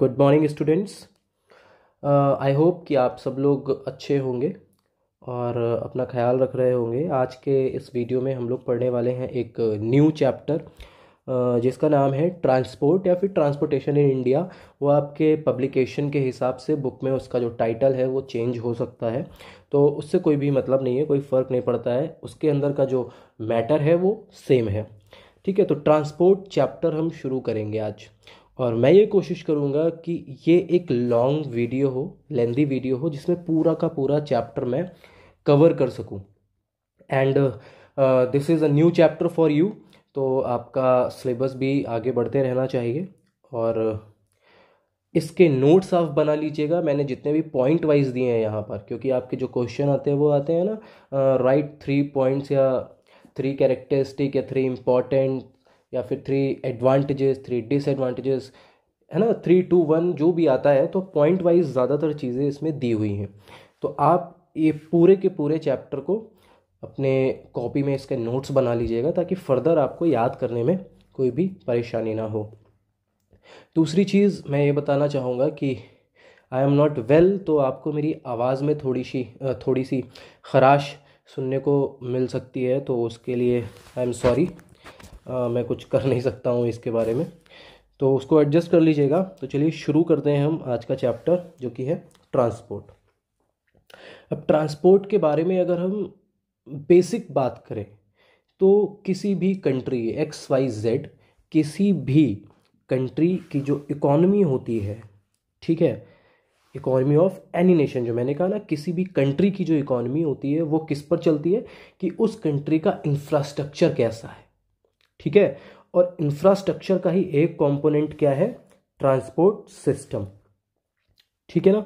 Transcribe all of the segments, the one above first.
good morning students I hope कि आप सब लोग अच्छे होंगे और अपना ख्याल रख रहे होंगे आज के इस वीडियो में हम लोग पढ़ने वाले हैं एक न्यू चैप्टर uh, जिसका नाम है ट्रांसपोर्ट या फिर ट्रांसपोर्टेशन इन इंडिया वो आपके पब्लिकेशन के हिसाब से बुक में उसका जो टाइटल है वो चेंज हो सकता है तो उससे कोई भी मतलब नहीं है कोई फ़र्क नहीं पड़ता है उसके अंदर का जो मैटर है वो सेम है ठीक है तो ट्रांसपोर्ट चैप्टर हम शुरू करेंगे आज और मैं ये कोशिश करूँगा कि ये एक लॉन्ग वीडियो हो लेंदी वीडियो हो जिसमें पूरा का पूरा चैप्टर मैं कवर कर सकूँ and this is a new chapter for you तो आपका सिलेबस भी आगे बढ़ते रहना चाहिए और uh, इसके नोट्स आप बना लीजिएगा मैंने जितने भी पॉइंट वाइज दिए हैं यहाँ पर क्योंकि आपके जो क्वेश्चन आते हैं वो आते हैं ना राइट थ्री पॉइंट्स या थ्री कैरेक्टरिस्टिक या थ्री इम्पॉर्टेंट या फिर थ्री एडवांटेजेस थ्री डिसएडवांटेजेस है ना थ्री टू वन जो भी आता है तो पॉइंट वाइज ज़्यादातर चीज़ें इसमें दी हुई हैं तो आप ये पूरे के पूरे चैप्टर को अपने कॉपी में इसके नोट्स बना लीजिएगा ताकि फर्दर आपको याद करने में कोई भी परेशानी ना हो दूसरी चीज़ मैं ये बताना चाहूँगा कि आई एम नॉट वेल तो आपको मेरी आवाज़ में थोड़ी सी थोड़ी सी खराश सुनने को मिल सकती है तो उसके लिए आई एम सॉरी आ, मैं कुछ कर नहीं सकता हूँ इसके बारे में तो उसको एडजस्ट कर लीजिएगा तो चलिए शुरू करते हैं हम आज का चैप्टर जो कि है ट्रांसपोर्ट अब ट्रांसपोर्ट के बारे में अगर हम बेसिक बात करें तो किसी भी कंट्री एक्स वाई जेड किसी भी कंट्री की जो इकोनॉमी होती है ठीक है इकोनॉमी ऑफ एनी नेशन जो मैंने कहा ना किसी भी कंट्री की जो इकोनॉमी होती है वो किस पर चलती है कि उस कंट्री का इंफ्रास्ट्रक्चर कैसा है ठीक है और इंफ्रास्ट्रक्चर का ही एक कंपोनेंट क्या है ट्रांसपोर्ट सिस्टम ठीक है ना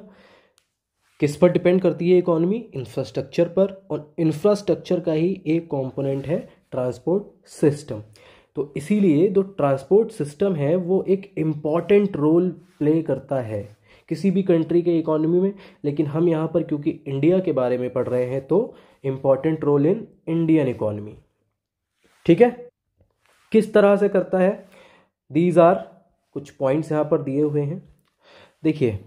किस पर डिपेंड करती है इकोनॉमी इंफ्रास्ट्रक्चर पर और इंफ्रास्ट्रक्चर का ही एक कंपोनेंट है ट्रांसपोर्ट सिस्टम तो इसीलिए जो ट्रांसपोर्ट सिस्टम है वो एक इम्पॉर्टेंट रोल प्ले करता है किसी भी कंट्री के इकोनॉमी में लेकिन हम यहाँ पर क्योंकि इंडिया के बारे में पढ़ रहे हैं तो important role in Indian economy ठीक है किस तरह से करता है दीज आर कुछ पॉइंट्स यहाँ पर दिए हुए हैं देखिए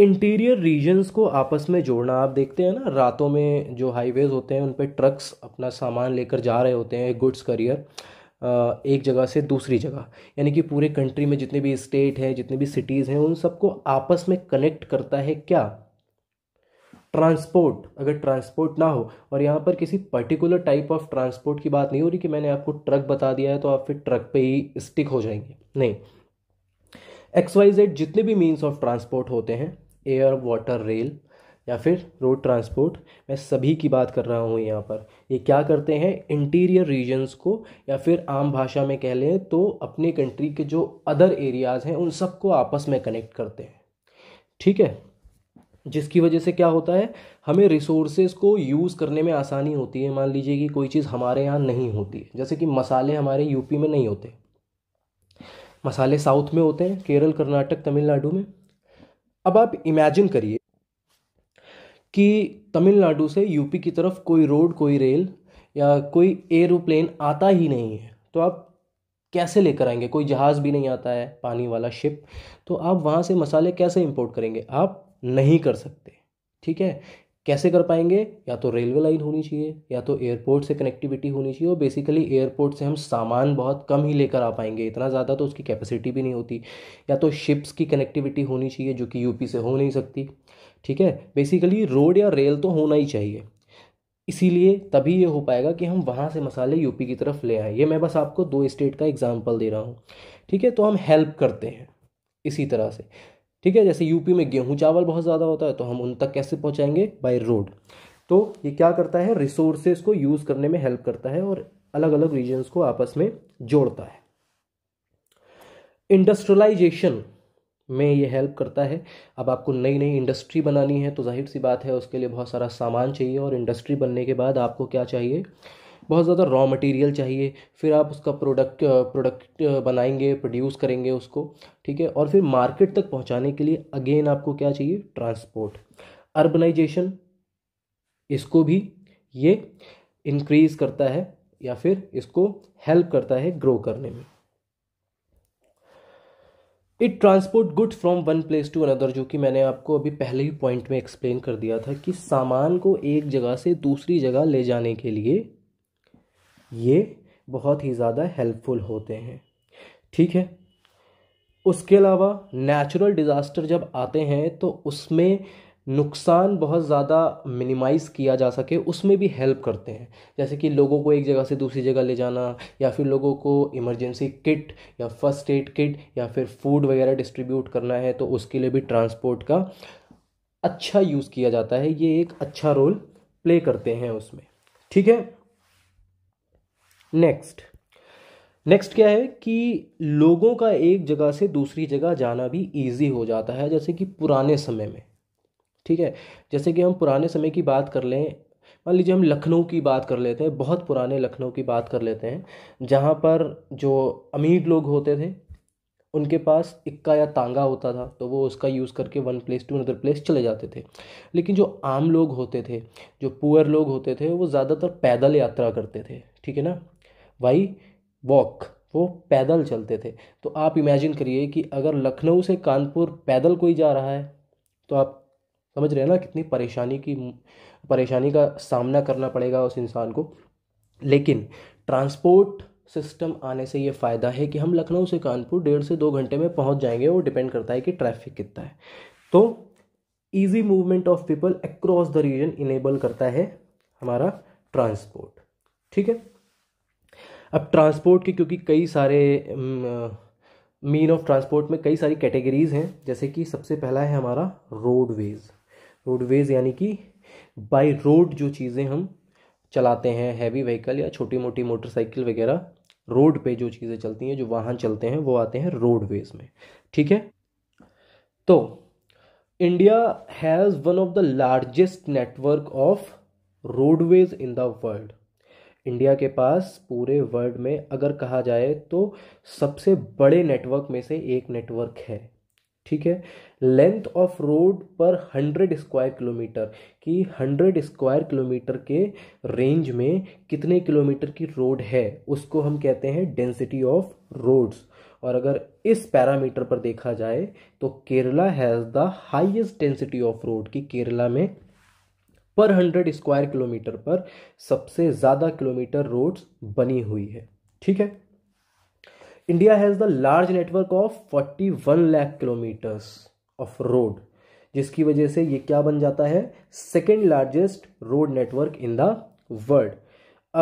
इंटीरियर रीजन्स को आपस में जोड़ना आप देखते हैं ना रातों में जो हाईवेज होते हैं उन पर ट्रक्स अपना सामान लेकर जा रहे होते हैं गुड्स करियर एक जगह से दूसरी जगह यानी कि पूरे कंट्री में जितने भी स्टेट हैं जितने भी सिटीज़ हैं उन सबको आपस में कनेक्ट करता है क्या ट्रांसपोर्ट अगर ट्रांसपोर्ट ना हो और यहाँ पर किसी पर्टिकुलर टाइप ऑफ ट्रांसपोर्ट की बात नहीं हो रही कि मैंने आपको ट्रक बता दिया है तो आप फिर ट्रक पे ही स्टिक हो जाएंगे नहीं एक्स वाई जेड जितने भी मीन्स ऑफ ट्रांसपोर्ट होते हैं एयर वाटर रेल या फिर रोड ट्रांसपोर्ट मैं सभी की बात कर रहा हूँ यहाँ पर ये क्या करते हैं इंटीरियर रीजन्स को या फिर आम भाषा में कह लें तो अपने कंट्री के जो अदर एरियाज़ हैं उन सबको आपस में कनेक्ट करते हैं ठीक है जिसकी वजह से क्या होता है हमें रिसोर्सेज को यूज़ करने में आसानी होती है मान लीजिए कि कोई चीज़ हमारे यहाँ नहीं होती है जैसे कि मसाले हमारे यूपी में नहीं होते मसाले साउथ में होते हैं केरल कर्नाटक तमिलनाडु में अब आप इमेजिन करिए कि तमिलनाडु से यूपी की तरफ कोई रोड कोई रेल या कोई एरोप्लेन आता ही नहीं है तो आप कैसे लेकर आएंगे कोई जहाज़ भी नहीं आता है पानी वाला शिप तो आप वहाँ से मसाले कैसे इंपोर्ट करेंगे आप नहीं कर सकते ठीक है कैसे कर पाएंगे या तो रेलवे लाइन होनी चाहिए या तो एयरपोर्ट से कनेक्टिविटी होनी चाहिए और बेसिकली एयरपोर्ट से हम सामान बहुत कम ही लेकर आ पाएंगे इतना ज़्यादा तो उसकी कैपेसिटी भी नहीं होती या तो शिप्स की कनेक्टिविटी होनी चाहिए जो कि यूपी से हो नहीं सकती ठीक है बेसिकली रोड या रेल तो होना ही चाहिए इसीलिए तभी ये हो पाएगा कि हम वहाँ से मसाले यूपी की तरफ ले आएँ ये मैं बस आपको दो स्टेट का एग्ज़ाम्पल दे रहा हूँ ठीक है तो हम हेल्प करते हैं इसी तरह से ठीक है जैसे यूपी में गेहूं चावल बहुत ज़्यादा होता है तो हम उन तक कैसे पहुँचाएंगे बाई रोड तो ये क्या करता है रिसोर्सेज को यूज़ करने में हेल्प करता है और अलग अलग रीजन्स को आपस में जोड़ता है इंडस्ट्रियलाइजेशन में ये हेल्प करता है अब आपको नई नई इंडस्ट्री बनानी है तो जाहिर सी बात है उसके लिए बहुत सारा सामान चाहिए और इंडस्ट्री बनने के बाद आपको क्या चाहिए बहुत ज़्यादा रॉ मटेरियल चाहिए फिर आप उसका प्रोडक्ट प्रोडक्ट बनाएंगे प्रोड्यूस करेंगे उसको ठीक है और फिर मार्केट तक पहुंचाने के लिए अगेन आपको क्या चाहिए ट्रांसपोर्ट अर्बनाइजेशन इसको भी ये इंक्रीज करता है या फिर इसको हेल्प करता है ग्रो करने में it transport good from one place to another जो कि मैंने आपको अभी पहले ही पॉइंट में एक्सप्लेन कर दिया था कि सामान को एक जगह से दूसरी जगह ले जाने के लिए ये बहुत ही ज़्यादा हेल्पफुल होते हैं ठीक है उसके अलावा नेचुरल डिज़ास्टर जब आते हैं तो उसमें नुकसान बहुत ज़्यादा मिनिमाइज़ किया जा सके उसमें भी हेल्प करते हैं जैसे कि लोगों को एक जगह से दूसरी जगह ले जाना या फिर लोगों को इमरजेंसी किट या फर्स्ट एड किट या फिर फूड वगैरह डिस्ट्रीब्यूट करना है तो उसके लिए भी ट्रांसपोर्ट का अच्छा यूज़ किया जाता है ये एक अच्छा रोल प्ले करते हैं उसमें ठीक है नेक्स्ट नेक्स्ट क्या है कि लोगों का एक जगह से दूसरी जगह जाना भी ईजी हो जाता है जैसे कि पुराने समय में ठीक है जैसे कि हम पुराने समय की बात कर लें मान लीजिए हम लखनऊ की बात कर लेते हैं बहुत पुराने लखनऊ की बात कर लेते हैं जहाँ पर जो अमीर लोग होते थे उनके पास इक्का या तांगा होता था तो वो उसका यूज़ करके one place to another place चले जाते थे लेकिन जो आम लोग होते थे जो पुअर लोग होते थे वो ज़्यादातर पैदल यात्रा करते थे ठीक है ना बाई वॉक वो पैदल चलते थे तो आप इमेजिन करिए कि अगर लखनऊ से कानपुर पैदल कोई जा रहा है तो आप समझ रहे हैं ना कितनी परेशानी की परेशानी का सामना करना पड़ेगा उस इंसान को लेकिन ट्रांसपोर्ट सिस्टम आने से ये फ़ायदा है कि हम लखनऊ से कानपुर डेढ़ से दो घंटे में पहुंच जाएंगे वो डिपेंड करता है कि ट्रैफिक कितना है तो easy movement of people across the region enable करता है हमारा ट्रांसपोर्ट ठीक है अब ट्रांसपोर्ट के क्योंकि कई सारे मीन ऑफ ट्रांसपोर्ट में कई सारी कैटेगरीज़ हैं जैसे कि सबसे पहला है हमारा रोडवेज़ रोडवेज़ यानी कि बाय रोड जो चीज़ें हम चलाते हैं हैवी व्हीकल या छोटी मोटी मोटरसाइकिल वगैरह रोड पे जो चीज़ें चलती हैं जो वाहन चलते हैं वो आते हैं रोडवेज़ में ठीक है तो India has one of the largest network of roadways in the world India के पास पूरे वर्ल्ड में अगर कहा जाए तो सबसे बड़े नेटवर्क में से एक नेटवर्क है ठीक है length of road per hundred square kilometre कि हंड्रेड स्क्वायर किलोमीटर के रेंज में कितने किलोमीटर की रोड है उसको हम कहते हैं डेंसिटी ऑफ रोड्स और अगर इस पैरामीटर पर देखा जाए तो Kerala has the highest density of road कि केरला में पर हंड्रेड स्क्वायर किलोमीटर पर सबसे ज़्यादा किलोमीटर रोड्स बनी हुई है ठीक है India has the large network of forty one lakh kilometres of road जिसकी वजह से ये क्या बन जाता है second largest road network in the world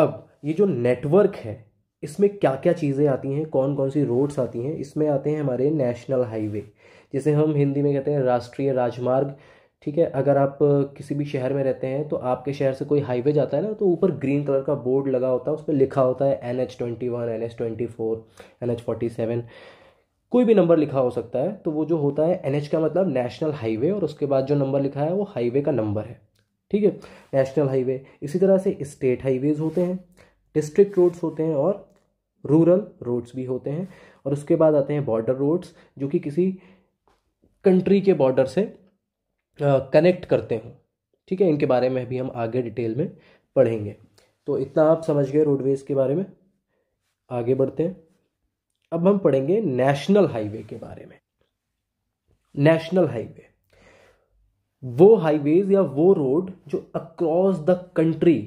अब ये जो नेटवर्क है इसमें क्या क्या चीज़ें आती हैं कौन कौन सी रोड्स आती हैं इसमें आते हैं हमारे नेशनल हाईवे जिसे हम हिंदी में कहते हैं राष्ट्रीय राजमार्ग ठीक है अगर आप किसी भी शहर में रहते हैं तो आपके शहर से कोई हाईवे जाता है ना तो ऊपर ग्रीन कलर का बोर्ड लगा होता है उस पर लिखा होता है N H twenty one N H twenty four N H forty seven कोई भी नंबर लिखा हो सकता है तो वो जो होता है एन एच का मतलब नेशनल हाईवे और उसके बाद जो नंबर लिखा है वो हाईवे का नंबर है ठीक है नेशनल हाईवे इसी तरह से स्टेट हाईवेज़ होते हैं डिस्ट्रिक्ट रोड्स होते हैं और रूरल रोड्स भी होते हैं और उसके बाद आते हैं बॉर्डर रोड्स जो कि किसी कंट्री के बॉर्डर से कनेक्ट करते हों ठीक है इनके बारे में भी हम आगे डिटेल में पढ़ेंगे तो इतना आप समझ गए रोडवेज़ के बारे में आगे बढ़ते हैं अब हम पढ़ेंगे नेशनल हाईवे के बारे में नेशनल हाईवे वो हाईवेज या वो रोड जो अक्रॉस द कंट्री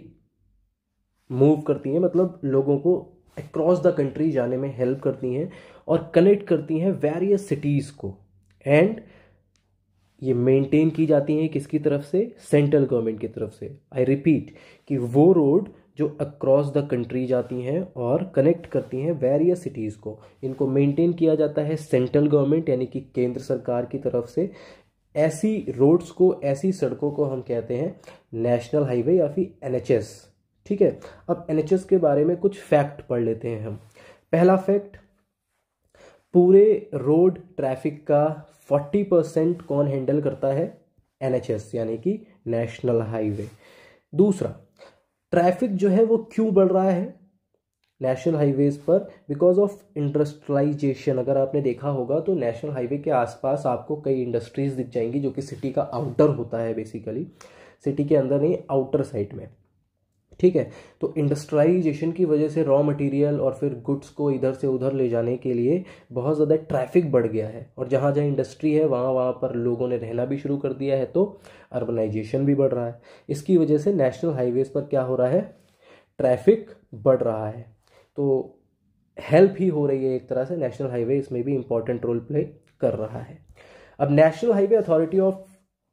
मूव करती हैं मतलब लोगों को अक्रॉस द कंट्री जाने में हेल्प करती हैं और कनेक्ट करती हैं वेरियस सिटीज़ को एंड ये मेंटेन की जाती हैं किसकी तरफ से सेंट्रल गवर्नमेंट की तरफ से आई रिपीट कि वो रोड जो अक्रॉस द कंट्री जाती हैं और कनेक्ट करती हैं वेरियस सिटीज़ को इनको मेंटेन किया जाता है सेंट्रल गवर्नमेंट यानी कि केंद्र सरकार की तरफ से ऐसी रोड्स को ऐसी सड़कों को हम कहते हैं नेशनल हाईवे या फिर एन ठीक है अब एन के बारे में कुछ फैक्ट पढ़ लेते हैं हम पहला फैक्ट पूरे रोड ट्रैफिक का फोर्टी परसेंट कौन हैंडल करता है एन यानी कि नेशनल हाईवे दूसरा ट्रैफिक जो है वो क्यों बढ़ रहा है नेशनल हाईवेज़ पर बिकॉज ऑफ इंडस्ट्रलाइजेशन अगर आपने देखा होगा तो नेशनल हाईवे के आसपास आपको कई इंडस्ट्रीज़ दिख जाएंगी जो कि सिटी का आउटर होता है बेसिकली सिटी के अंदर नहीं आउटर साइड में ठीक है तो इंडस्ट्राइजेशन की वजह से रॉ मटेरियल और फिर गुड्स को इधर से उधर ले जाने के लिए बहुत ज़्यादा ट्रैफिक बढ़ गया है और जहाँ जहाँ इंडस्ट्री है वहाँ वहाँ पर लोगों ने रहना भी शुरू कर दिया है तो अर्बनाइजेशन भी बढ़ रहा है इसकी वजह से नेशनल हाईवेज़ पर क्या हो रहा है ट्रैफिक बढ़ रहा है तो हेल्प ही हो रही है एक तरह से नेशनल हाईवे इसमें भी इम्पोर्टेंट रोल प्ले कर रहा है अब national highway authority of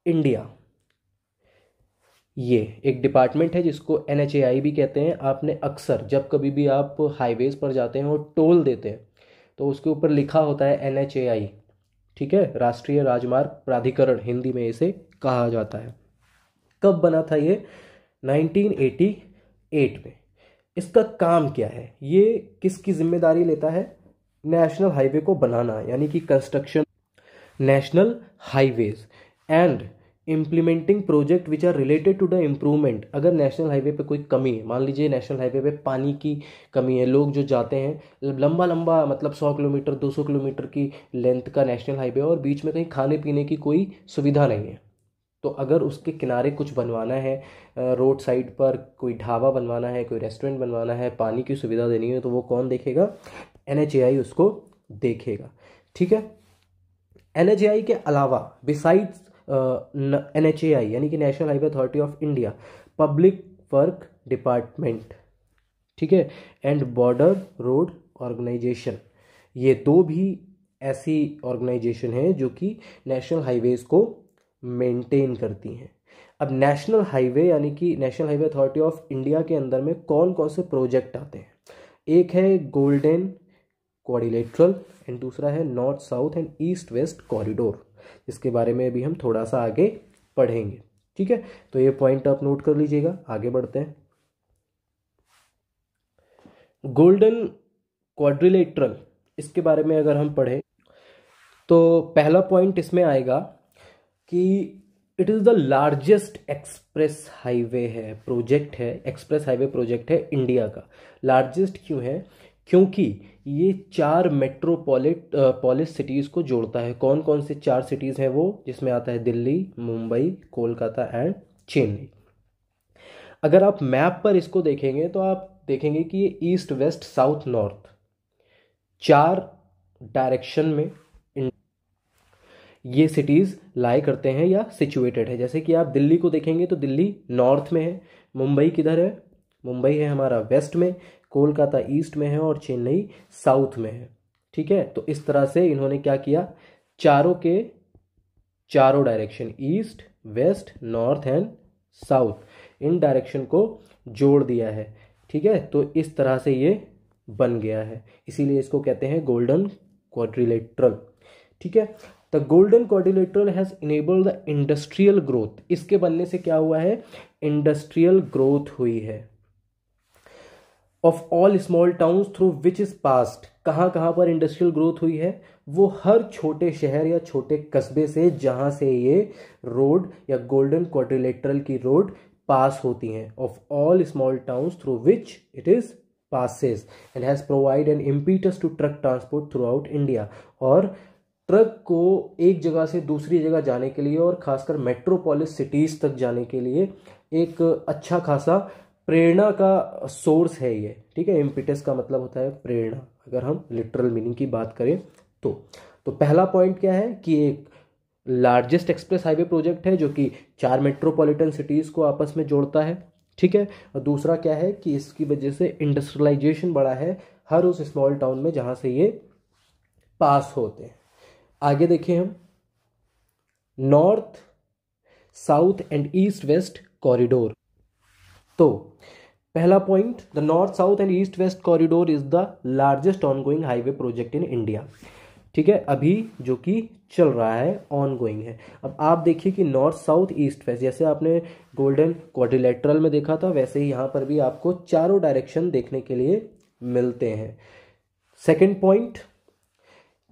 India ये एक डिपार्टमेंट है जिसको एन भी कहते हैं आपने अक्सर जब कभी भी आप हाईवेज़ पर जाते हैं और टोल देते हैं तो उसके ऊपर लिखा होता है एन ठीक है राष्ट्रीय राजमार्ग प्राधिकरण हिंदी में इसे कहा जाता है कब बना था ये 1988 में इसका काम क्या है ये किसकी जिम्मेदारी लेता है नेशनल हाईवे को बनाना यानी कि construction national highways and implementing project which are related to the improvement अगर नेशनल हाईवे पे कोई कमी है मान लीजिए नेशनल हाईवे पे पानी की कमी है लोग जो जाते हैं लंबा लंबा मतलब सौ किलोमीटर दो सौ किलोमीटर की लेंथ का नेशनल हाईवे और बीच में कहीं खाने पीने की कोई सुविधा नहीं है तो अगर उसके किनारे कुछ बनवाना है रोड साइड पर कोई ढाबा बनवाना है कोई रेस्टोरेंट बनवाना है पानी की सुविधा देनी है तो वो कौन देखेगा एन उसको देखेगा ठीक है एन के अलावा besides N H A I यानी कि national highway authority of India public work department ठीक है एंड बॉर्डर रोड ऑर्गेनाइजेशन ये दो भी ऐसी ऑर्गेनाइजेशन है जो कि नेशनल हाईवेज़ को मेंटेन करती हैं अब नेशनल हाईवे यानी कि national highway authority of India के अंदर में कौन कौन से प्रोजेक्ट आते हैं एक है गोल्डन क्वारिलेट्रल एंड दूसरा है north south and east west corridor इसके बारे में अभी हम थोड़ा सा आगे पढ़ेंगे ठीक है तो ये पॉइंट आप नोट कर लीजिएगा आगे बढ़ते हैं गोल्डन क्वाड्रिलेटरल इसके बारे में अगर हम पढ़ें तो पहला पॉइंट इसमें आएगा कि it is the largest express highway है प्रोजेक्ट है एक्सप्रेस हाईवे प्रोजेक्ट है इंडिया का लार्जेस्ट क्यों है क्योंकि ये चार मेट्रोपोलिट पॉलिस सिटीज़ को जोड़ता है कौन कौन से चार सिटीज़ हैं वो जिसमें आता है दिल्ली मुंबई कोलकाता एंड चेन्नई अगर आप मैप पर इसको देखेंगे तो आप देखेंगे कि ये ईस्ट वेस्ट साउथ नॉर्थ चार डायरेक्शन में ये सिटीज़ लाए करते हैं या सिचुएटेड है जैसे कि आप दिल्ली को देखेंगे तो दिल्ली नॉर्थ में है मुंबई किधर है मुंबई है हमारा वेस्ट में कोलकाता ईस्ट में है और चेन्नई साउथ में है ठीक है तो इस तरह से इन्होंने क्या किया चारों के चारों direction east west north and south इन डायरेक्शन को जोड़ दिया है ठीक है तो इस तरह से ये बन गया है इसीलिए इसको कहते हैं गोल्डन क्वाड्रिलेटरल ठीक है the golden quadrilateral has enable the industrial growth इसके बनने से क्या हुआ है इंडस्ट्रियल ग्रोथ हुई है of all small towns through which is past कहाँ कहाँ पर इंडस्ट्रियल ग्रोथ हुई है वो हर छोटे शहर या छोटे कस्बे से जहाँ से ये रोड या गोल्डन क्वाड्रिलेटरल की रोड पास होती हैं of all small towns through which it is passes and has provide an impetus to truck transport throughout India और ट्रक को एक जगह से दूसरी जगह जाने के लिए और खासकर मेट्रोपोलिस सिटीज़ तक जाने के लिए एक अच्छा खासा प्रेरणा का सोर्स है ये ठीक है इम्पिटस का मतलब होता है प्रेरणा अगर हम लिटरल मीनिंग की बात करें तो तो पहला पॉइंट क्या है कि एक लार्जेस्ट एक्सप्रेस हाईवे प्रोजेक्ट है जो कि चार मेट्रोपॉलिटन सिटीज़ को आपस में जोड़ता है ठीक है और दूसरा क्या है कि इसकी वजह से इंडस्ट्रियलाइजेशन बढ़ा है हर उस स्मॉल टाउन में जहां से ये पास होते हैं आगे देखिए हम north south and east west corridor तो पहला point the north south and east west corridor is the largest ongoing highway project in India ठीक है अभी जो कि चल रहा है ऑन गोइंग है अब आप देखिए कि नॉर्थ साउथ ईस्ट वेस्ट जैसे आपने गोल्डन क्वाड्रिलेटरल में देखा था वैसे ही यहाँ पर भी आपको चारों डायरेक्शन देखने के लिए मिलते हैं सेकंड पॉइंट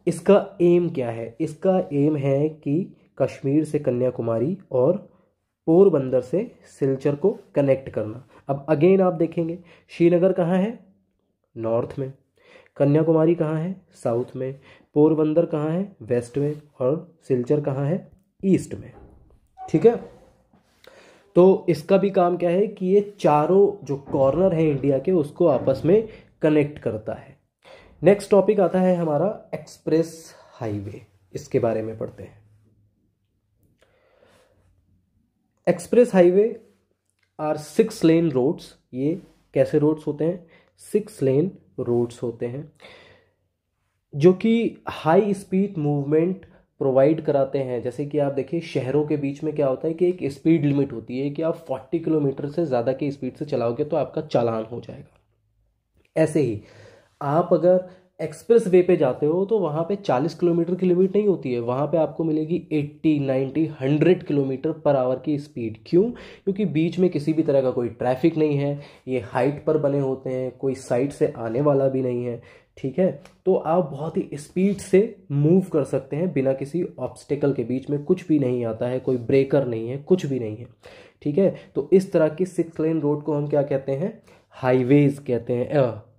इसका एम क्या है इसका एम है कि कश्मीर से कन्याकुमारी और पोरबंदर से सिलचर को कनेक्ट करना अब अगेन आप देखेंगे श्रीनगर कहाँ है नॉर्थ में कन्याकुमारी कहाँ है साउथ में पोरबंदर कहाँ है वेस्ट में और सिलचर कहाँ है ईस्ट में ठीक है तो इसका भी काम क्या है कि ये चारों जो कॉर्नर है इंडिया के उसको आपस में कनेक्ट करता है नेक्स्ट टॉपिक आता है हमारा एक्सप्रेस हाईवे इसके बारे में पढ़ते हैं express highway are six lane roads ये कैसे रोड्स होते हैं सिक्स लेन रोड्स होते हैं जो कि हाई स्पीड मूवमेंट प्रोवाइड कराते हैं जैसे कि आप देखिए शहरों के बीच में क्या होता है कि एक स्पीड लिमिट होती है कि आप 40 किलोमीटर से ज़्यादा की स्पीड से चलाओगे तो आपका चालान हो जाएगा ऐसे ही आप अगर एक्सप्रेस वे पे जाते हो तो वहाँ पे 40 किलोमीटर की लिमिट नहीं होती है वहाँ पे आपको मिलेगी 80, 90, 100 किलोमीटर पर आवर की स्पीड क्यों क्योंकि बीच में किसी भी तरह का कोई ट्रैफिक नहीं है ये हाइट पर बने होते हैं कोई साइड से आने वाला भी नहीं है ठीक है तो आप बहुत ही स्पीड से मूव कर सकते हैं बिना किसी ऑब्स्टिकल के बीच में कुछ भी नहीं आता है कोई ब्रेकर नहीं है कुछ भी नहीं है ठीक है तो इस तरह की सिक्स लेन रोड को हम क्या कहते हैं हाईवेज़ कहते हैं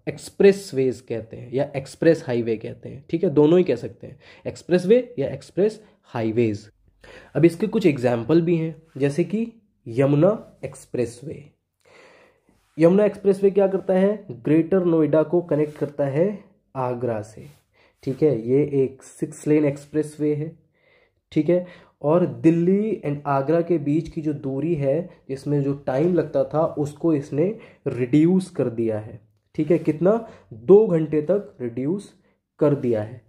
एक्सप्रेस वेज कहते हैं या एक्सप्रेस हाईवे कहते हैं ठीक है दोनों ही कह सकते हैं एक्सप्रेस वे या एक्सप्रेस हाईवेज अब इसके कुछ एग्जाम्पल भी हैं जैसे कि Yamuna express way Yamuna express way क्या करता है ग्रेटर नोएडा को कनेक्ट करता है आगरा से ठीक है ये एक सिक्स लेन एक्सप्रेस वे है ठीक है और दिल्ली एंड आगरा के बीच की जो दूरी है इसमें जो टाइम लगता था उसको इसने रिड्यूस कर दिया है ठीक है कितना दो घंटे तक रिड्यूस कर दिया है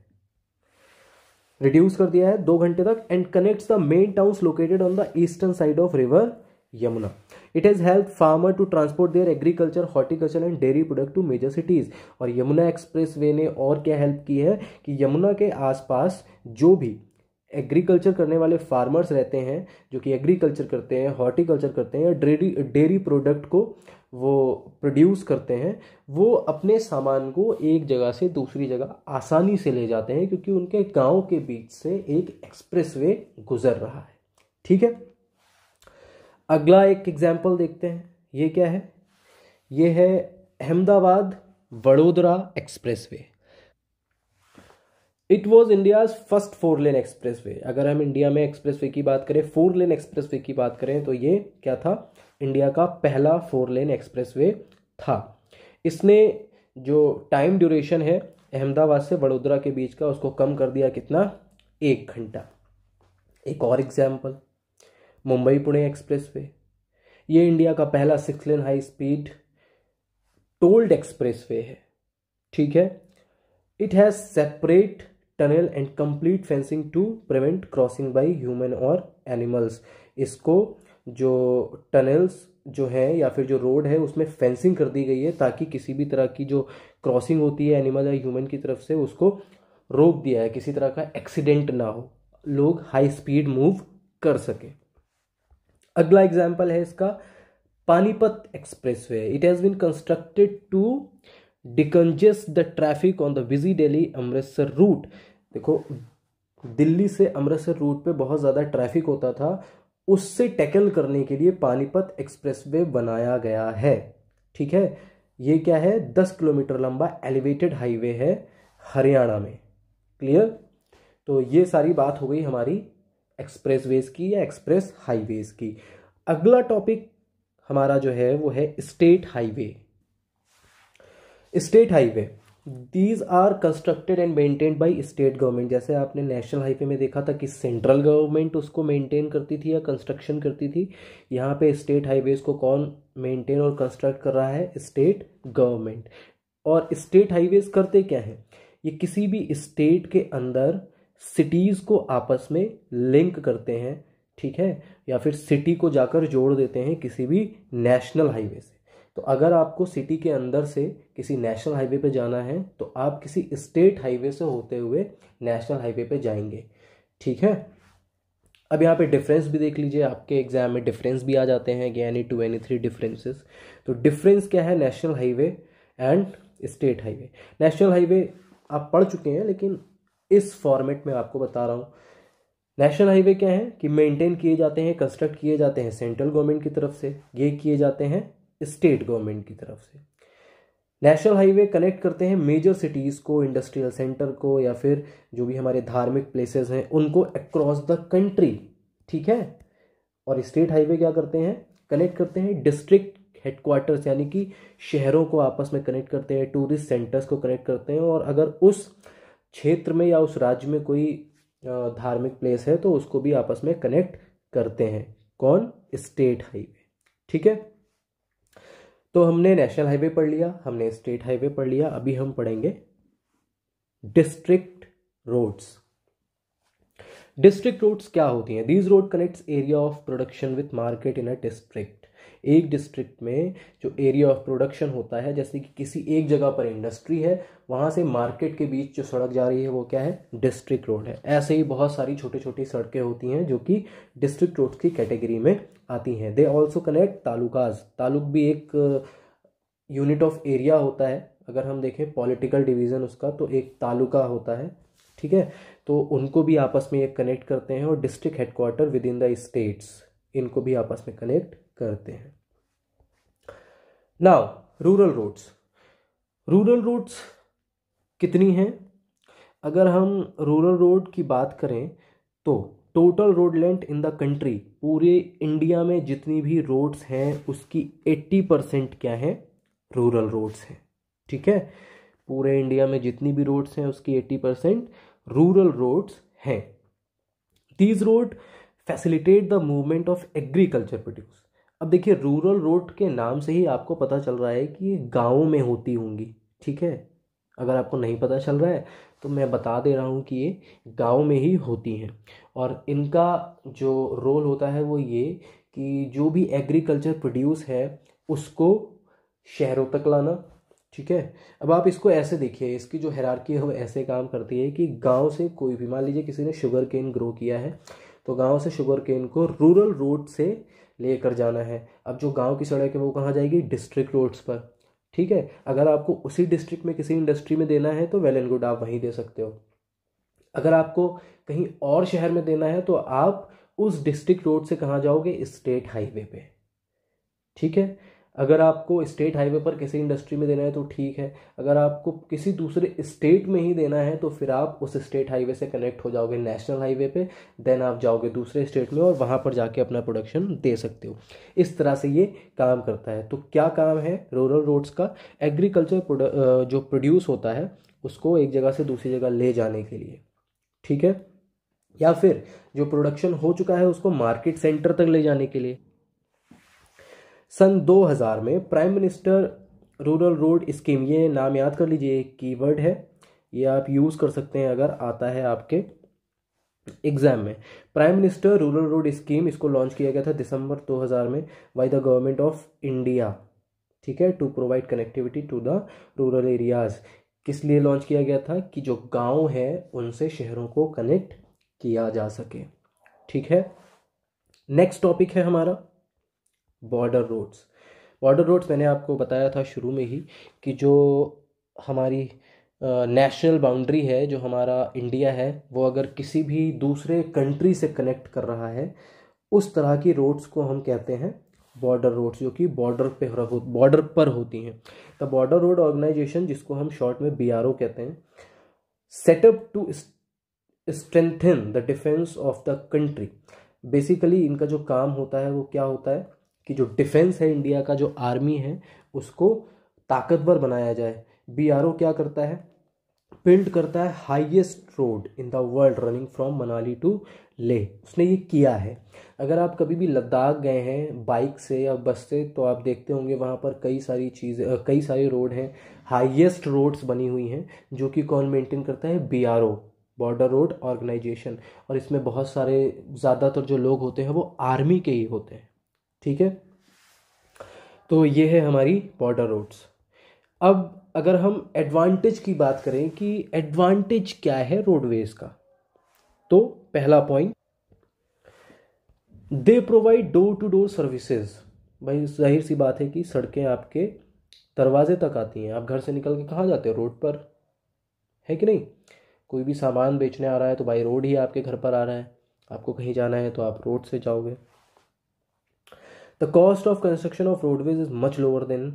रिड्यूस कर दिया है दो घंटे तक and connects the main towns located on the eastern side of river Yamuna it has help farmer to transport their agriculture horticulture and dairy product to major cities और यमुना एक्सप्रेस वे ने और क्या हेल्प की है कि यमुना के आसपास जो भी एग्रीकल्चर करने वाले फार्मर्स रहते हैं जो कि एग्रीकल्चर करते हैं हॉर्टिकल्चर करते हैं डेयरी डेयरी प्रोडक्ट को वो प्रोड्यूस करते हैं वो अपने सामान को एक जगह से दूसरी जगह आसानी से ले जाते हैं क्योंकि उनके गांव के बीच से एक एक्सप्रेसवे गुजर रहा है ठीक है अगला एक एग्जाम्पल देखते हैं ये क्या है ये है Ahmedabad Vadodara expressway it was India's first four lane express way अगर हम इंडिया में एक्सप्रेस वे की बात करें फोर लेन एक्सप्रेस वे की बात करें तो ये क्या था इंडिया का पहला फोर लेन एक्सप्रेस वे था इसने जो टाइम ड्यूरेशन है अहमदाबाद से वडोदरा के बीच का उसको कम कर दिया कितना एक घंटा एक और example Mumbai Pune express way ये इंडिया का पहला six lane high speed tolled express way है ठीक है it has separate tunnel and complete fencing to prevent crossing by human और एनिमल्स इसको जो टनल्स जो है या फिर जो रोड है उसमें फेंसिंग कर दी गई है ताकि किसी भी तरह की जो क्रॉसिंग होती है एनिमल या ह्यूमन की तरफ से उसको रोक दिया है किसी तरह का एक्सीडेंट ना हो लोग हाई स्पीड मूव कर सके अगला एग्जाम्पल है इसका Panipat express way it has been constructed to decongest the traffic on the busy Delhi Amritsar route देखो दिल्ली से अमृतसर रूट पे बहुत ज़्यादा ट्रैफिक होता था उससे टैकल करने के लिए पानीपत एक्सप्रेस वे बनाया गया है ठीक है ये क्या है दस किलोमीटर लंबा एलिवेटेड हाईवे है हरियाणा में क्लियर तो ये सारी बात हो गई हमारी एक्सप्रेस वेज की या एक्सप्रेस हाईवेज की अगला टॉपिक हमारा जो है वो है state highway state highway these are constructed and maintained by state government जैसे आपने नेशनल हाईवे में देखा था कि सेंट्रल गवर्नमेंट उसको मेंटेन करती थी या कंस्ट्रक्शन करती थी यहाँ पे स्टेट हाईवेज को कौन मेंटेन और कंस्ट्रक्ट कर रहा है स्टेट गवर्नमेंट और स्टेट हाईवेज करते क्या हैं ये किसी भी स्टेट के अंदर सिटीज़ को आपस में लिंक करते हैं ठीक है या फिर सिटी को जाकर जोड़ देते हैं किसी भी नेशनल हाईवे से तो अगर आपको सिटी के अंदर से किसी नेशनल हाईवे पे जाना है तो आप किसी स्टेट हाईवे से होते हुए नेशनल हाईवे पे जाएंगे ठीक है अब यहाँ पे डिफरेंस भी देख लीजिए आपके एग्जाम में डिफरेंस भी आ जाते हैं कि any two any three differences तो डिफरेंस क्या है national highway and state highway national highway आप पढ़ चुके हैं लेकिन इस फॉर्मेट में आपको बता रहा हूँ नेशनल हाईवे क्या है कि मेंटेन किए जाते हैं कंस्ट्रक्ट किए जाते हैं सेंट्रल गवर्नमेंट की तरफ से ये किए जाते हैं स्टेट गवर्नमेंट की तरफ से नेशनल हाईवे कनेक्ट करते हैं मेजर सिटीज़ को इंडस्ट्रियल सेंटर को या फिर जो भी हमारे धार्मिक प्लेसेस हैं उनको अक्रॉस द कंट्री ठीक है और स्टेट हाईवे क्या करते हैं कनेक्ट करते हैं डिस्ट्रिक्ट हेडक्वार्टर्स यानी कि शहरों को आपस में कनेक्ट करते हैं टूरिस्ट सेंटर्स को कनेक्ट करते हैं और अगर उस क्षेत्र में या उस राज्य में कोई धार्मिक प्लेस है तो उसको भी आपस में कनेक्ट करते हैं कौन स्टेट हाईवे ठीक है तो हमने नेशनल हाईवे पढ़ लिया हमने स्टेट हाईवे पढ़ लिया अभी हम पढ़ेंगे डिस्ट्रिक्ट रोड्स डिस्ट्रिक्ट रोड्स क्या होती हैं these road connects area of production with market in a district एक डिस्ट्रिक्ट में जो एरिया ऑफ प्रोडक्शन होता है जैसे कि किसी एक जगह पर इंडस्ट्री है वहाँ से मार्केट के बीच जो सड़क जा रही है वो क्या है डिस्ट्रिक्ट रोड है ऐसे ही बहुत सारी छोटी छोटी सड़कें होती हैं जो कि डिस्ट्रिक्ट रोड की कैटेगरी में आती हैं they also connect talukas taluk भी एक यूनिट ऑफ एरिया होता है अगर हम देखें पॉलिटिकल डिवीज़न उसका तो एक तालुका होता है ठीक है तो उनको भी आपस में ये कनेक्ट करते हैं और district headquarter within the states इनको भी आपस में कनेक्ट करते हैं now rural roads rural roads कितनी हैं अगर हम रूरल रोड की बात करें तो total road length in the country पूरे इंडिया में जितनी भी रोड्स हैं उसकी 80 परसेंट क्या है रूरल रोड्स हैं ठीक है पूरे इंडिया में जितनी भी रोड्स हैं उसकी 80 परसेंट रूरल रोड्स हैं these road facilitate the movement of agriculture produce अब देखिए रूरल रोड के नाम से ही आपको पता चल रहा है कि ये गाँव में होती होंगी ठीक है अगर आपको नहीं पता चल रहा है तो मैं बता दे रहा हूँ कि ये गाँव में ही होती हैं और इनका जो रोल होता है वो ये कि जो भी एग्रीकल्चर प्रोड्यूस है उसको शहरों तक लाना ठीक है अब आप इसको ऐसे देखिए इसकी जो हैरारकी है वो ऐसे काम करती है कि गांव से कोई भी मान लीजिए किसी ने शुगर केन ग्रो किया है तो गाँव से शुगर केन को रूरल रोड से लेकर जाना है अब जो गाँव की सड़क है वो कहाँ जाएगी डिस्ट्रिक्ट रोड्स पर ठीक है अगर आपको उसी डिस्ट्रिक्ट में किसी इंडस्ट्री में देना है तो वेल एंड गुड आप वहीं दे सकते हो अगर आपको कहीं और शहर में देना है तो आप उस डिस्ट्रिक्ट रोड से कहाँ जाओगे स्टेट हाईवे पे ठीक है अगर आपको स्टेट हाईवे पर किसी इंडस्ट्री में देना है तो ठीक है अगर आपको किसी दूसरे स्टेट में ही देना है तो फिर आप उस स्टेट हाईवे से कनेक्ट हो जाओगे नेशनल हाईवे पे देन आप जाओगे दूसरे स्टेट में और वहाँ पर जाके अपना प्रोडक्शन दे सकते हो इस तरह से ये काम करता है तो क्या काम है रूरल रोड्स का एग्रीकल्चर जो प्रोड्यूस होता है उसको एक जगह से दूसरी जगह ले जाने के लिए ठीक है या फिर जो प्रोडक्शन हो चुका है उसको मार्केट सेंटर तक ले जाने के लिए सन 2000 में prime minister rural road scheme ये नाम याद कर लीजिए एक कीवर्ड है ये आप यूज़ कर सकते हैं अगर आता है आपके एग्जाम में prime minister rural road scheme इसको लॉन्च किया गया था दिसंबर 2000 में by the government of India ठीक है to provide connectivity to the rural areas किस लिए लॉन्च किया गया था कि जो गांव है उनसे शहरों को कनेक्ट किया जा सके ठीक है नेक्स्ट टॉपिक है हमारा बॉर्डर रोड्स बॉर्डर रोड्स मैंने आपको बताया था शुरू में ही कि जो हमारी नेशनल बाउंड्री है जो हमारा इंडिया है वो अगर किसी भी दूसरे कंट्री से कनेक्ट कर रहा है उस तरह की रोड्स को हम कहते हैं बॉर्डर रोड्स जो कि बॉर्डर पे बॉर्डर पर होती हैं द बॉर्डर रोड ऑर्गेनाइजेशन जिसको हम शॉर्ट में बी कहते हैं setup to strengthen the defence of the country basically इनका जो काम होता है वो क्या होता है कि जो डिफेंस है इंडिया का जो आर्मी है उसको ताकतवर बनाया जाए बी क्या करता है बिल्ड करता है highest road in the world running from Manali to Leh उसने ये किया है अगर आप कभी भी लद्दाख गए हैं बाइक से या बस से तो आप देखते होंगे वहाँ पर कई सारी चीज़ें कई सारे रोड हैं हाईएस्ट रोड्स बनी हुई हैं जो कि कौन मेंटेन करता है बी बॉर्डर रोड ऑर्गेनाइजेशन और इसमें बहुत सारे ज़्यादातर जो लोग होते हैं वो आर्मी के ही होते हैं ठीक है तो ये है हमारी बॉर्डर रोड्स अब अगर हम एडवांटेज की बात करें कि एडवांटेज क्या है रोडवेज का तो पहला point they provide door to door services भाई जाहिर सी बात है कि सड़कें आपके दरवाजे तक आती हैं आप घर से निकल के कहाँ जाते हो रोड पर है कि नहीं कोई भी सामान बेचने आ रहा है तो बाई रोड ही आपके घर पर आ रहा है आपको कहीं जाना है तो आप रोड से जाओगे the cost of construction of roadways is much lower than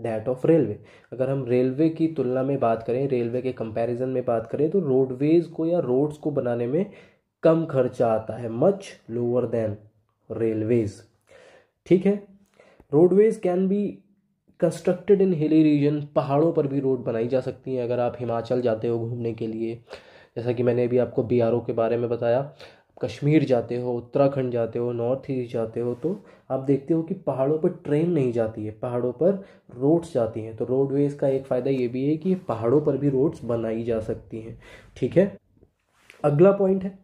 that of railway अगर हम रेलवे की तुलना में बात करें रेलवे के कंपैरिजन में बात करें तो रोडवेज को या रोड्स को बनाने में कम खर्चा आता है मच लोअर देन रेलवेज ठीक है roadways can be constructed in hilly region पहाड़ों पर भी रोड बनाई जा सकती हैं अगर आप हिमाचल जाते हो घूमने के लिए जैसा कि मैंने अभी आपको बी के बारे में बताया कश्मीर जाते हो उत्तराखंड जाते हो नॉर्थ ईस्ट जाते हो तो आप देखते हो कि पहाड़ों पर ट्रेन नहीं जाती है पहाड़ों पर रोड्स जाती हैं तो रोडवेज़ का एक फ़ायदा ये भी है कि पहाड़ों पर भी रोड्स बनाई जा सकती हैं ठीक है अगला पॉइंट है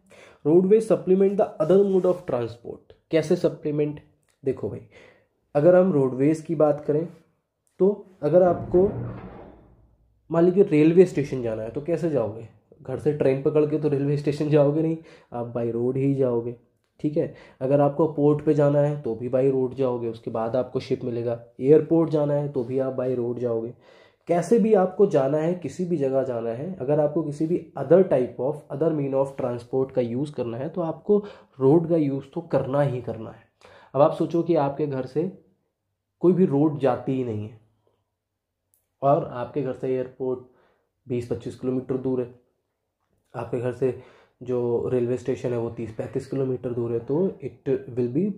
roadways supplement the other mode of transport कैसे सप्लीमेंट देखो भाई अगर हम रोडवेज़ की बात करें तो अगर आपको मान लीजिए रेलवे स्टेशन जाना है तो कैसे जाओगे घर से ट्रेन पकड़ के तो रेलवे स्टेशन जाओगे नहीं आप बाई रोड ही जाओगे ठीक है अगर आपको पोर्ट पे जाना है तो भी बाई रोड जाओगे उसके बाद आपको शिप मिलेगा एयरपोर्ट जाना है तो भी आप बाई रोड जाओगे कैसे भी आपको जाना है किसी भी जगह जाना है अगर आपको किसी भी other type of other mean of transport का यूज़ करना है तो आपको रोड का यूज़ तो करना ही करना है अब आप सोचो कि आपके घर से कोई भी रोड जाती ही नहीं है और आपके घर से एयरपोर्ट बीस पच्चीस किलोमीटर दूर है आपके घर से जो रेलवे स्टेशन है वो तीस पैंतीस किलोमीटर दूर है तो it will be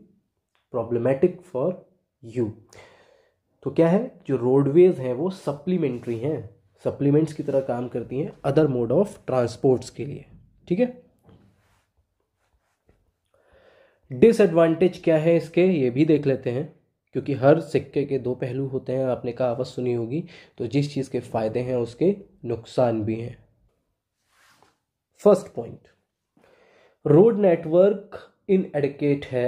problematic for you तो क्या है जो रोडवेज हैं वो सप्लीमेंट्री हैं सप्लीमेंट्स की तरह काम करती हैं अदर मोड ऑफ ट्रांसपोर्ट्स के लिए ठीक है डिसएडवांटेज क्या है इसके ये भी देख लेते हैं क्योंकि हर सिक्के के दो पहलू होते हैं आपने कहा आवाज़ सुनी होगी तो जिस चीज़ के फ़ायदे हैं उसके नुकसान भी हैं first point road network adequate है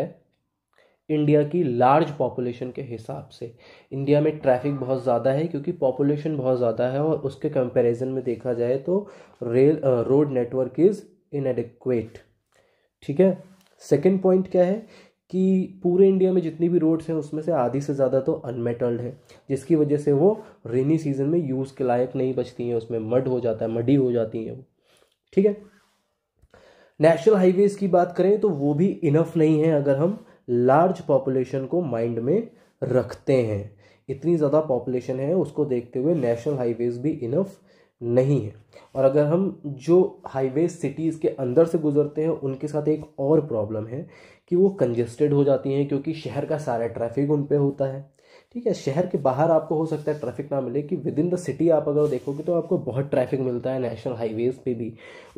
इंडिया की लार्ज पॉपुलेशन के हिसाब से इंडिया में ट्रैफिक बहुत ज़्यादा है क्योंकि पॉपुलेशन बहुत ज़्यादा है और उसके कंपैरिजन में देखा जाए तो rail road network is inadequate ठीक है सेकंड पॉइंट क्या है कि पूरे इंडिया में जितनी भी रोड्स हैं उसमें से आधी से ज़्यादा तो अनमेटल्ड है जिसकी वजह से वो रेनी सीजन में यूज़ के लायक नहीं बचती हैं उसमें मड हो जाता है मडी हो जाती हैं वो ठीक है नेशनल हाईवेज की बात करें तो वो भी इनफ नहीं है अगर हम लार्ज पॉपुलेशन को माइंड में रखते हैं इतनी ज़्यादा पॉपुलेशन है उसको देखते हुए नेशनल हाईवेज भी इनफ नहीं है और अगर हम जो हाईवे सिटीज़ के अंदर से गुजरते हैं उनके साथ एक और प्रॉब्लम है कि वो कंजेस्टेड हो जाती हैं क्योंकि शहर का सारा ट्रैफिक उन पर होता है ठीक है शहर के बाहर आपको हो सकता है ट्रैफिक ना मिले कि विद इन द सिटी आप अगर देखोगे तो आपको बहुत ट्रैफिक मिलता है नेशनल हाईवेज़ पे भी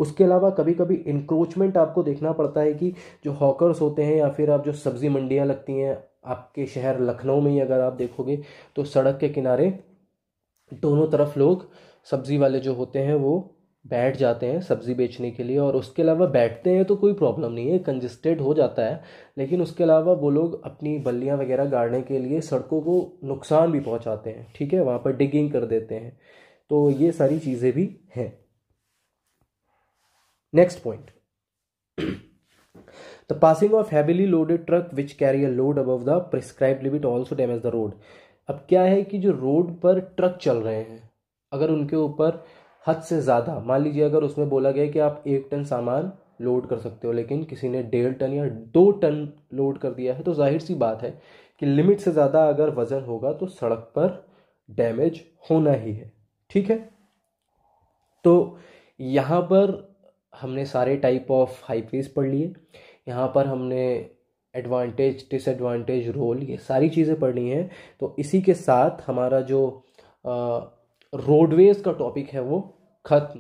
उसके अलावा कभी कभी इंक्रोचमेंट आपको देखना पड़ता है कि जो हॉकर्स होते हैं या फिर आप जो सब्ज़ी मंडियाँ लगती हैं आपके शहर लखनऊ में ही अगर आप देखोगे तो सड़क के किनारे दोनों तरफ लोग सब्ज़ी वाले जो होते हैं वो बैठ जाते हैं सब्ज़ी बेचने के लिए और उसके अलावा बैठते हैं तो कोई प्रॉब्लम नहीं है कंजस्टेड हो जाता है लेकिन उसके अलावा वो लोग अपनी बल्लियाँ वगैरह गाड़ने के लिए सड़कों को नुकसान भी पहुँचाते हैं ठीक है वहाँ पर डिगिंग कर देते हैं तो ये सारी चीज़ें भी हैं next point the passing of heavily loaded truck which carry a load above the prescribe limit also damage the road अब क्या है कि जो रोड पर ट्रक चल रहे हैं अगर उनके ऊपर हद से ज़्यादा मान लीजिए अगर उसमें बोला गया कि आप एक टन सामान लोड कर सकते हो लेकिन किसी ने डेढ़ टन या दो टन लोड कर दिया है तो जाहिर सी बात है कि लिमिट से ज़्यादा अगर वज़न होगा तो सड़क पर डैमेज होना ही है ठीक है तो यहाँ पर हमने सारे टाइप ऑफ हाई पढ़ लिए यहाँ पर हमने एडवांटेज डिसएडवांटेज रोल ये सारी चीज़ें पढ़नी हैं तो इसी के साथ हमारा जो आ, रोडवेज का टॉपिक है वो खत्म